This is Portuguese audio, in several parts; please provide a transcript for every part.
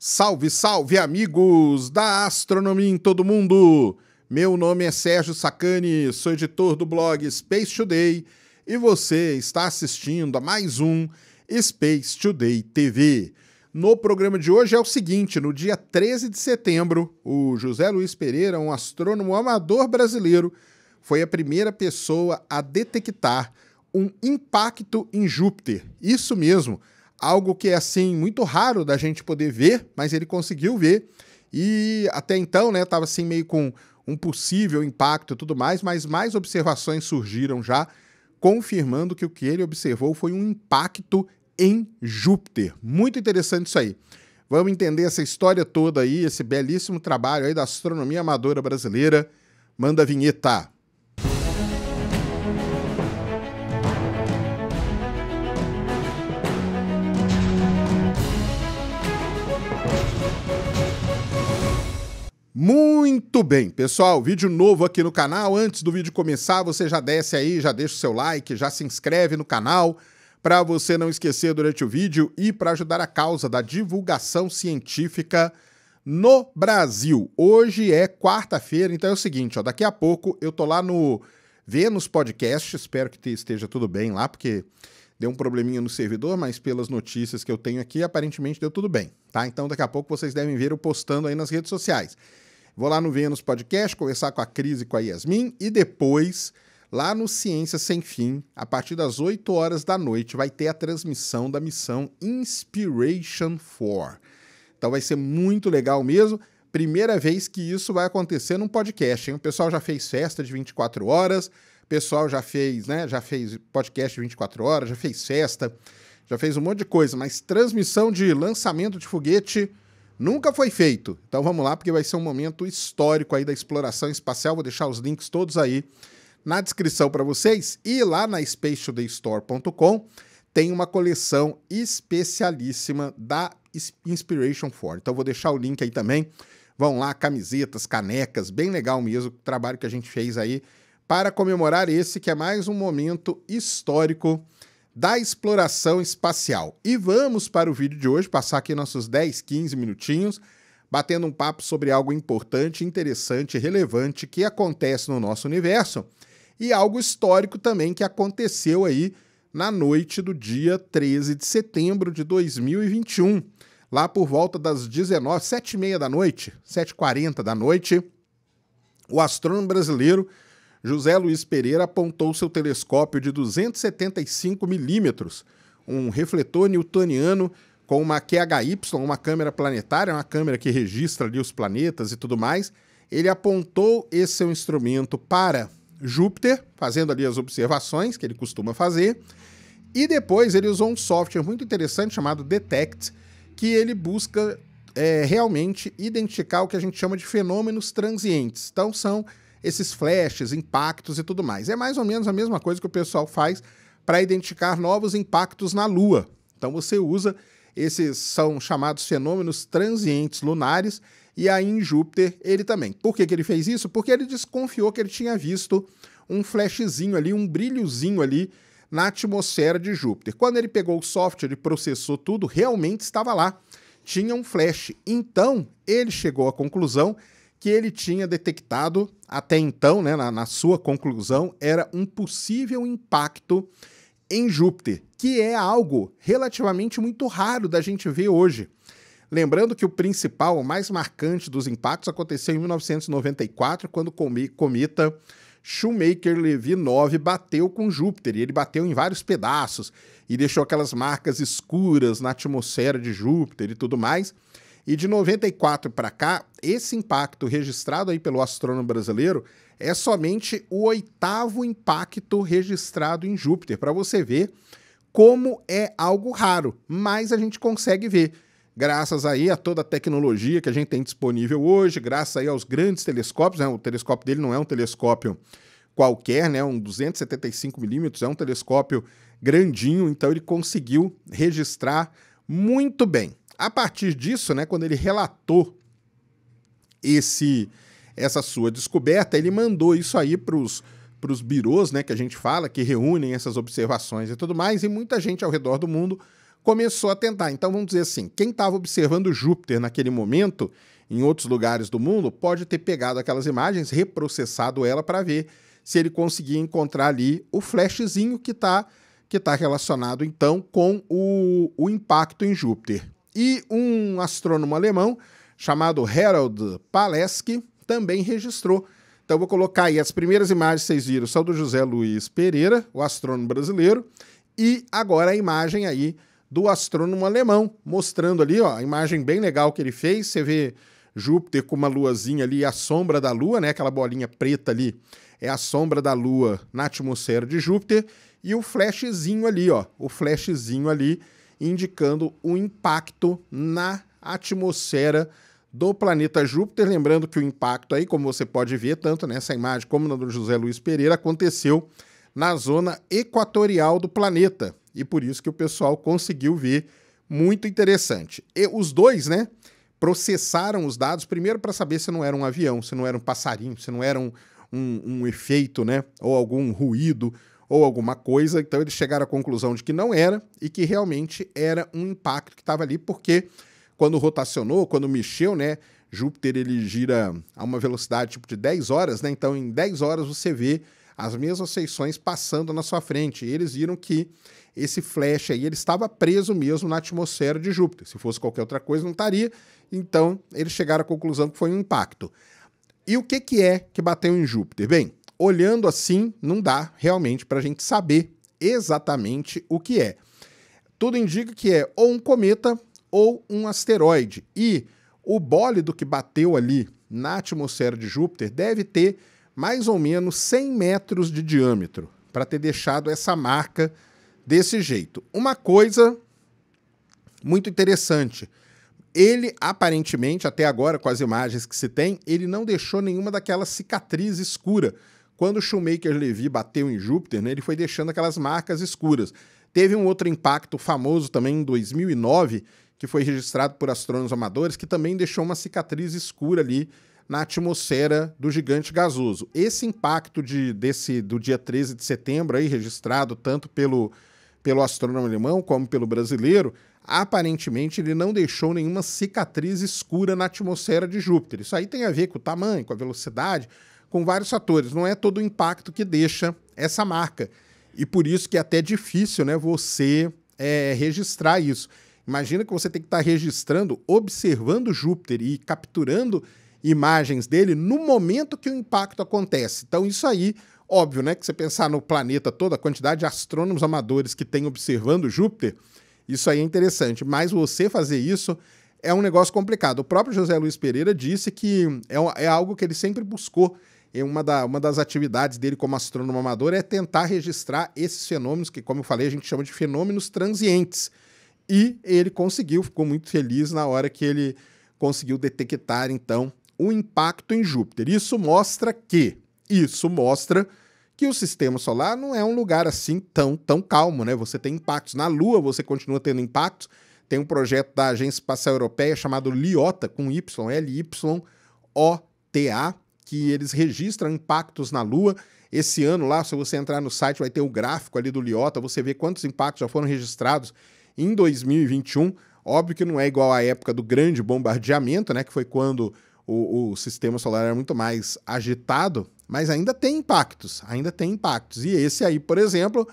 Salve, salve, amigos da astronomia em todo mundo! Meu nome é Sérgio Sacani, sou editor do blog Space Today e você está assistindo a mais um Space Today TV. No programa de hoje é o seguinte: no dia 13 de setembro, o José Luiz Pereira, um astrônomo amador brasileiro, foi a primeira pessoa a detectar um impacto em Júpiter. Isso mesmo algo que é assim muito raro da gente poder ver, mas ele conseguiu ver. E até então, né, estava assim meio com um possível impacto e tudo mais, mas mais observações surgiram já confirmando que o que ele observou foi um impacto em Júpiter. Muito interessante isso aí. Vamos entender essa história toda aí, esse belíssimo trabalho aí da astronomia amadora brasileira. Manda a vinheta. Muito bem, pessoal, vídeo novo aqui no canal. Antes do vídeo começar, você já desce aí, já deixa o seu like, já se inscreve no canal para você não esquecer durante o vídeo e para ajudar a causa da divulgação científica no Brasil. Hoje é quarta-feira, então é o seguinte, ó, daqui a pouco eu tô lá no Vênus Podcast, espero que esteja tudo bem lá, porque deu um probleminha no servidor, mas pelas notícias que eu tenho aqui, aparentemente deu tudo bem, tá? Então daqui a pouco vocês devem ver eu postando aí nas redes sociais. Vou lá no Vênus Podcast conversar com a Cris e com a Yasmin e depois, lá no Ciência Sem Fim, a partir das 8 horas da noite, vai ter a transmissão da missão Inspiration 4. Então vai ser muito legal mesmo. Primeira vez que isso vai acontecer num podcast, hein? O pessoal já fez festa de 24 horas, o pessoal já fez, né? Já fez podcast de 24 horas, já fez festa, já fez um monte de coisa, mas transmissão de lançamento de foguete Nunca foi feito. Então vamos lá, porque vai ser um momento histórico aí da exploração espacial. Vou deixar os links todos aí na descrição para vocês. E lá na spacetodaystore.com tem uma coleção especialíssima da Inspiration 4. Então vou deixar o link aí também. Vão lá, camisetas, canecas, bem legal mesmo o trabalho que a gente fez aí para comemorar esse que é mais um momento histórico da exploração espacial. E vamos para o vídeo de hoje, passar aqui nossos 10, 15 minutinhos, batendo um papo sobre algo importante, interessante, relevante que acontece no nosso universo e algo histórico também que aconteceu aí na noite do dia 13 de setembro de 2021. Lá por volta das 19, 7h30 da noite, 7h40 da noite, o astrônomo brasileiro José Luiz Pereira apontou seu telescópio de 275 milímetros, um refletor newtoniano com uma QHY, uma câmera planetária, uma câmera que registra ali os planetas e tudo mais. Ele apontou esse seu instrumento para Júpiter, fazendo ali as observações que ele costuma fazer. E depois ele usou um software muito interessante chamado Detect, que ele busca é, realmente identificar o que a gente chama de fenômenos transientes. Então, são esses flashes, impactos e tudo mais. É mais ou menos a mesma coisa que o pessoal faz para identificar novos impactos na Lua. Então você usa esses são chamados fenômenos transientes lunares e aí em Júpiter ele também. Por que, que ele fez isso? Porque ele desconfiou que ele tinha visto um flashzinho ali, um brilhozinho ali na atmosfera de Júpiter. Quando ele pegou o software, ele processou tudo, realmente estava lá. Tinha um flash. Então ele chegou à conclusão que ele tinha detectado até então, né, na, na sua conclusão, era um possível impacto em Júpiter, que é algo relativamente muito raro da gente ver hoje. Lembrando que o principal, o mais marcante dos impactos aconteceu em 1994, quando o cometa Shoemaker-Levy 9 bateu com Júpiter, e ele bateu em vários pedaços e deixou aquelas marcas escuras na atmosfera de Júpiter e tudo mais. E de 94 para cá, esse impacto registrado aí pelo astrônomo brasileiro é somente o oitavo impacto registrado em Júpiter, para você ver como é algo raro, mas a gente consegue ver. Graças aí a toda a tecnologia que a gente tem disponível hoje, graças aí aos grandes telescópios, né? o telescópio dele não é um telescópio qualquer, né? Um 275 milímetros, é um telescópio grandinho, então ele conseguiu registrar muito bem. A partir disso, né, quando ele relatou esse essa sua descoberta, ele mandou isso aí para os para os birôs, né, que a gente fala, que reúnem essas observações e tudo mais, e muita gente ao redor do mundo começou a tentar. Então vamos dizer assim, quem estava observando Júpiter naquele momento, em outros lugares do mundo, pode ter pegado aquelas imagens, reprocessado ela para ver se ele conseguia encontrar ali o flashzinho que está que tá relacionado então com o, o impacto em Júpiter. E um astrônomo alemão chamado Harold Paleski também registrou. Então vou colocar aí as primeiras imagens que vocês viram, são do José Luiz Pereira, o astrônomo brasileiro, e agora a imagem aí do astrônomo alemão, mostrando ali, ó, a imagem bem legal que ele fez, você vê Júpiter com uma luazinha ali, a sombra da lua, né, aquela bolinha preta ali, é a sombra da lua na atmosfera de Júpiter, e o flashzinho ali, ó, o flashzinho ali indicando o impacto na atmosfera do planeta Júpiter. Lembrando que o impacto aí, como você pode ver, tanto nessa imagem como na do José Luiz Pereira, aconteceu na zona equatorial do planeta. E por isso que o pessoal conseguiu ver. Muito interessante. E os dois, né? Processaram os dados primeiro para saber se não era um avião, se não era um passarinho, se não era um, um, um efeito, né? Ou algum ruído ou alguma coisa. Então eles chegaram à conclusão de que não era e que realmente era um impacto que estava ali, porque quando rotacionou, quando mexeu, né? Júpiter ele gira a uma velocidade tipo de 10 horas, né? Então em 10 horas você vê as mesmas seções passando na sua frente. E eles viram que esse flash aí ele estava preso mesmo na atmosfera de Júpiter. Se fosse qualquer outra coisa, não estaria. Então, eles chegaram à conclusão que foi um impacto. E o que, que é que bateu em Júpiter? Bem, olhando assim, não dá realmente para a gente saber exatamente o que é. Tudo indica que é ou um cometa ou um asteroide. E o bólido que bateu ali na atmosfera de Júpiter deve ter mais ou menos 100 metros de diâmetro para ter deixado essa marca desse jeito. Uma coisa muito interessante. Ele aparentemente, até agora, com as imagens que se tem, ele não deixou nenhuma daquela cicatriz escura quando o Shoemaker-Levy bateu em Júpiter, né, ele foi deixando aquelas marcas escuras. Teve um outro impacto famoso também em 2009, que foi registrado por astrônomos amadores, que também deixou uma cicatriz escura ali na atmosfera do gigante gasoso. Esse impacto de, desse, do dia 13 de setembro, aí, registrado tanto pelo, pelo astrônomo alemão como pelo brasileiro, aparentemente ele não deixou nenhuma cicatriz escura na atmosfera de Júpiter. Isso aí tem a ver com o tamanho, com a velocidade, com vários fatores. Não é todo o impacto que deixa essa marca. E por isso que é até difícil né, você é, registrar isso. Imagina que você tem que estar tá registrando, observando Júpiter e capturando imagens dele no momento que o impacto acontece. Então, isso aí, óbvio, né? Que você pensar no planeta toda, a quantidade de astrônomos amadores que tem observando Júpiter, isso aí é interessante. Mas você fazer isso é um negócio complicado. O próprio José Luiz Pereira disse que é, é algo que ele sempre buscou uma, da, uma das atividades dele como astrônomo amador é tentar registrar esses fenômenos, que, como eu falei, a gente chama de fenômenos transientes. E ele conseguiu, ficou muito feliz na hora que ele conseguiu detectar, então, o impacto em Júpiter. Isso mostra que, isso mostra que o sistema solar não é um lugar assim tão, tão calmo, né? Você tem impactos. Na Lua você continua tendo impactos. Tem um projeto da Agência Espacial Europeia chamado LIOTA, com Y, L-Y-O-T-A, que eles registram impactos na Lua. Esse ano lá, se você entrar no site, vai ter o gráfico ali do Liota, você vê quantos impactos já foram registrados em 2021. Óbvio que não é igual à época do grande bombardeamento, né? Que foi quando o, o sistema solar era muito mais agitado, mas ainda tem impactos, ainda tem impactos. E esse aí, por exemplo,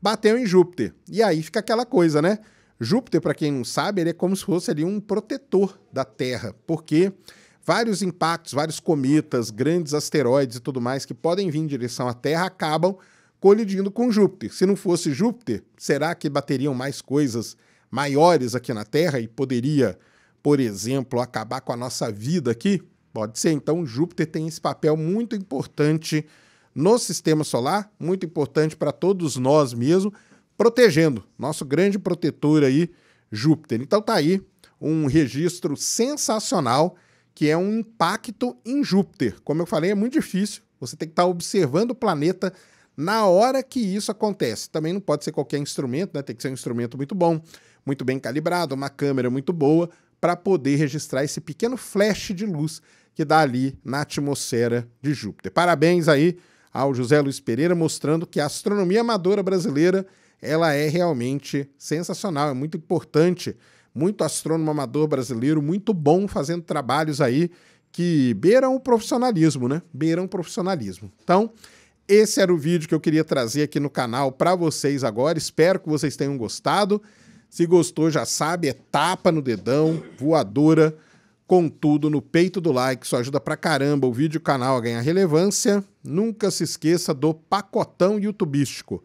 bateu em Júpiter. E aí fica aquela coisa, né? Júpiter, para quem não sabe, ele é como se fosse ali um protetor da Terra, porque vários impactos, vários cometas, grandes asteroides e tudo mais que podem vir em direção à Terra acabam colidindo com Júpiter. Se não fosse Júpiter, será que bateriam mais coisas maiores aqui na Terra e poderia, por exemplo, acabar com a nossa vida aqui? Pode ser. Então, Júpiter tem esse papel muito importante no sistema solar, muito importante para todos nós mesmo, protegendo, nosso grande protetor aí, Júpiter. Então, tá aí um registro sensacional que é um impacto em Júpiter. Como eu falei, é muito difícil. Você tem que estar tá observando o planeta na hora que isso acontece. Também não pode ser qualquer instrumento, né? Tem que ser um instrumento muito bom, muito bem calibrado, uma câmera muito boa para poder registrar esse pequeno flash de luz que dá ali na atmosfera de Júpiter. Parabéns aí ao José Luiz Pereira mostrando que a astronomia amadora brasileira, ela é realmente sensacional, é muito importante muito astrônomo amador brasileiro, muito bom fazendo trabalhos aí que beiram o profissionalismo, né? Beiram o profissionalismo. Então, esse era o vídeo que eu queria trazer aqui no canal para vocês agora. Espero que vocês tenham gostado. Se gostou, já sabe, é tapa no dedão, voadora, com tudo no peito do like. Isso ajuda pra caramba o vídeo o canal a ganhar relevância. Nunca se esqueça do pacotão youtubístico